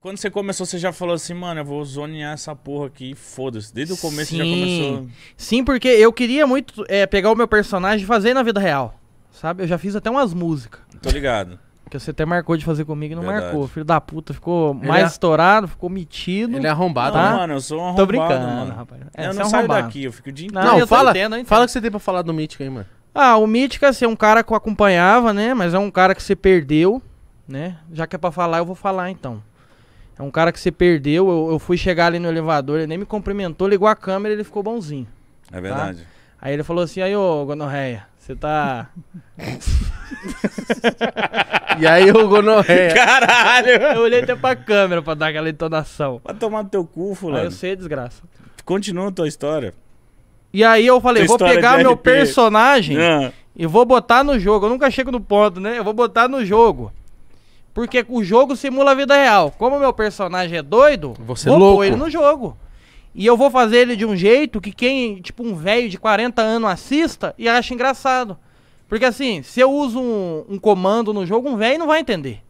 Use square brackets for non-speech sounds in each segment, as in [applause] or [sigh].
Quando você começou, você já falou assim, mano, eu vou zonear essa porra aqui, foda-se. Desde o começo Sim. já começou. Sim, porque eu queria muito é, pegar o meu personagem e fazer na vida real. Sabe? Eu já fiz até umas músicas. Tô ligado. Que você até marcou de fazer comigo e não Verdade. marcou. Filho da puta, ficou Ele mais é... estourado, ficou metido. Ele é arrombado, tá? mano, eu sou um arrombado, Tô brincando, mano. rapaz. É, eu não é saio daqui, eu fico de. inteiro. Não, não fala, entendo, fala, que você tem pra falar do Mítico aí, mano. Ah, o Mítico, assim, é um cara que eu acompanhava, né? Mas é um cara que você perdeu, né? Já que é pra falar, eu vou falar então. É um cara que você perdeu, eu, eu, fui chegar ali no elevador, ele nem me cumprimentou, ligou a câmera ele ficou bonzinho. É verdade. Tá? Aí ele falou assim, aí ô gonorreia, você tá... [laughs] e aí o gonorreia... Caralho! Eu olhei até pra câmera pra dar aquela entonação. Vai tomar no teu cu, fulano. Aí eu sei, desgraça. Continua a tua história. E aí eu falei, tua vou pegar meu RP. personagem... Não. Ah. E vou botar no jogo. Eu nunca chego no ponto, né? Eu vou botar no jogo. Porque o jogo simula a vida real. Como meu personagem é doido, Você vou louco. pôr ele no jogo. E eu vou fazer ele de um jeito que quem, tipo, um velho de 40 anos assista e acha engraçado. Porque assim, se eu uso um, um comando no jogo, um velho não vai entender.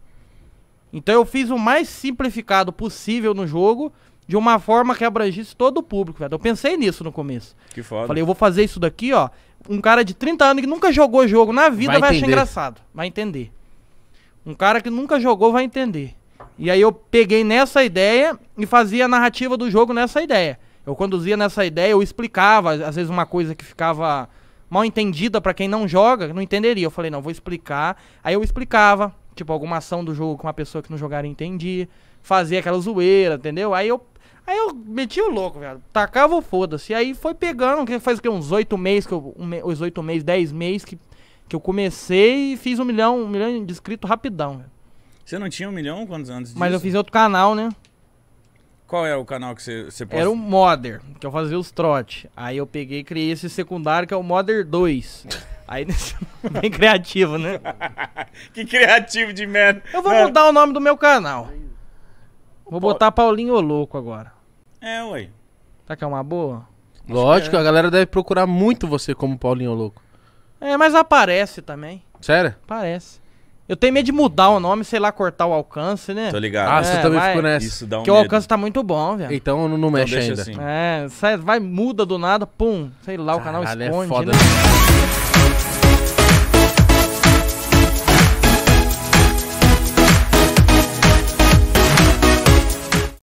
Então eu fiz o mais simplificado possível no jogo, de uma forma que abrangisse todo o público, velho. Eu pensei nisso no começo. Que foda. Falei, eu vou fazer isso daqui, ó. Um cara de 30 anos que nunca jogou jogo na vida vai, vai achar engraçado. Vai entender. Um cara que nunca jogou vai entender. E aí eu peguei nessa ideia e fazia a narrativa do jogo nessa ideia. Eu conduzia nessa ideia, eu explicava, às vezes uma coisa que ficava mal entendida para quem não joga, não entenderia. Eu falei, não, vou explicar. Aí eu explicava, tipo, alguma ação do jogo que uma pessoa que não jogaria entendia. Fazia aquela zoeira, entendeu? Aí eu Aí eu meti o louco, velho. Tacava o foda-se. aí foi pegando, que faz que uns oito meses, que eu, um, os oito meses, dez meses que que eu comecei e fiz um milhão, um milhão de inscritos rapidão. Você não tinha um milhão quantos anos disso? Mas eu fiz outro canal, né? Qual era o canal que você, posta? Era o Modder, que eu fazia os trote. Aí eu peguei e criei esse secundário que é o Modder 2. Aí nesse... [laughs] bem criativo, né? [laughs] que criativo de merda. Eu vou mudar o nome do meu canal. Vou botar Paulinho Louco agora. É, oi. Tá que é uma boa? Lógico, é. a galera deve procurar muito você como Paulinho Louco. É, mas aparece também. Sério? Aparece. Eu tenho medo de mudar o nome, sei lá, cortar o alcance, né? Tô ligado. Ah, é, você também vai... ficou nessa. Isso dá um Porque medo. o alcance tá muito bom, velho. Então não, não mexe então ainda. Assim. É, sai, vai, muda do nada, pum. Sei lá, o canal é esconde, é foda. Né?